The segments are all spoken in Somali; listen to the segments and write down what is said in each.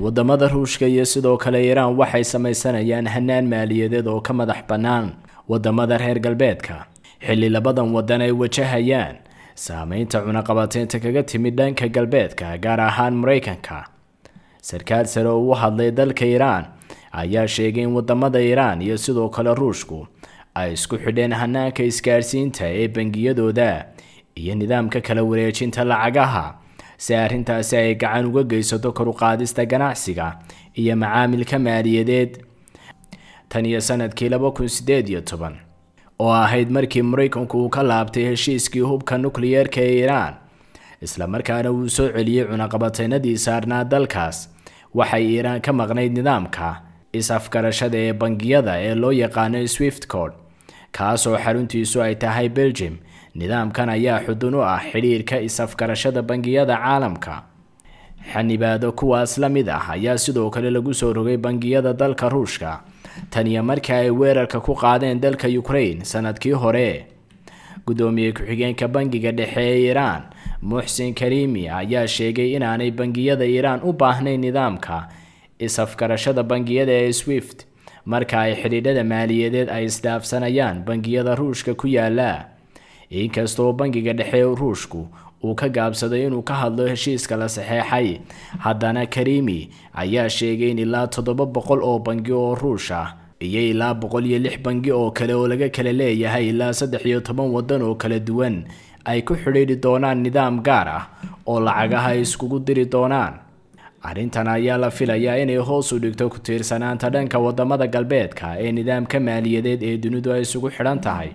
waddamada ruushka iyo sidoo kale iiraan waxay samaysanayaan hanaan maaliyadeed oo ka madax bannaan waddamada reer galbeedka xilli labadan waddan ay wajahayaan saamaynta cunaqabateynta kaga timid dhanka galbeedka gaar ahaan maraykanka sarkaal sare oo u hadlay dalka iiraan ayaa sheegay in waddamada iiraan iyo sidoo kale ruushku ay isku xidheen hanaanka isgaadhsiinta ee bangiyadooda iyo nidaamka kala wareejinta lacagaha si arrintaasi ay gacan uga geysato koruqaadista ganacsiga iyo macaamilka maaliyadeed tan iyo sanadkii laba kun sideed iyo toban oo ahayd markii maraykanku uu ka laabtay heshiiskii hubka nukliyeerka ee iiraan islamarkaana uu soo celiyey cunaqabateynadii saarnaa dalkaas waxay iiraan ka maqnayd nidaamka is-afgarashada ee bangiyada ee loo yaqaano swift code kaasoo xaruntiisu ay tahay belgium nidaamkan ayaa xudun u ah xidhiirka is-afgarashada bangiyada caalamka xanibaado kuwaas la mid ah ayaa sidoo kale lagu soo rogay bangiyada dalka ruushka taniyo markii ay weerarka ku qaadeen dalka ukrain sanadkii hore gudoomiye ku-xigeenka bangiga dhexe ee iiraan muxsin kariimi ayaa sheegay inaanay bangiyada iiraan u baahnayn nidaamka is-afgarashada bangiyada ee swift marka ay xidhiidhada maaliyadeed ay isdhaafsanayaan bangiyada ruushka ku yaalla inkastaoo bangiga dhexe ruushku uu ka gaabsaday inuu ka hadlo heshiiska la saxeexay haddana karimi ayaa sheegay in ilaa toddoba boqol oo bangi oo ruush ah iyo ilaa boqol iyo lix bangi oo kale oo laga kala leeyahay ilaa saddex iyo toban waddan oo kala duwan ay ku xidhiidhi doonaan nidaam gaar ah oo lacagaha ay iskugu diri doonaan arrintan ayaa la filayaa inay hoos u dhigto ku tiirsanaanta dhanka waddamada galbeedka ee nidaamka maaliyadeed ee dunidu ay isugu xidhan tahay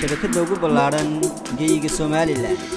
shabakadda ugu ballaaran geeyiga somalilan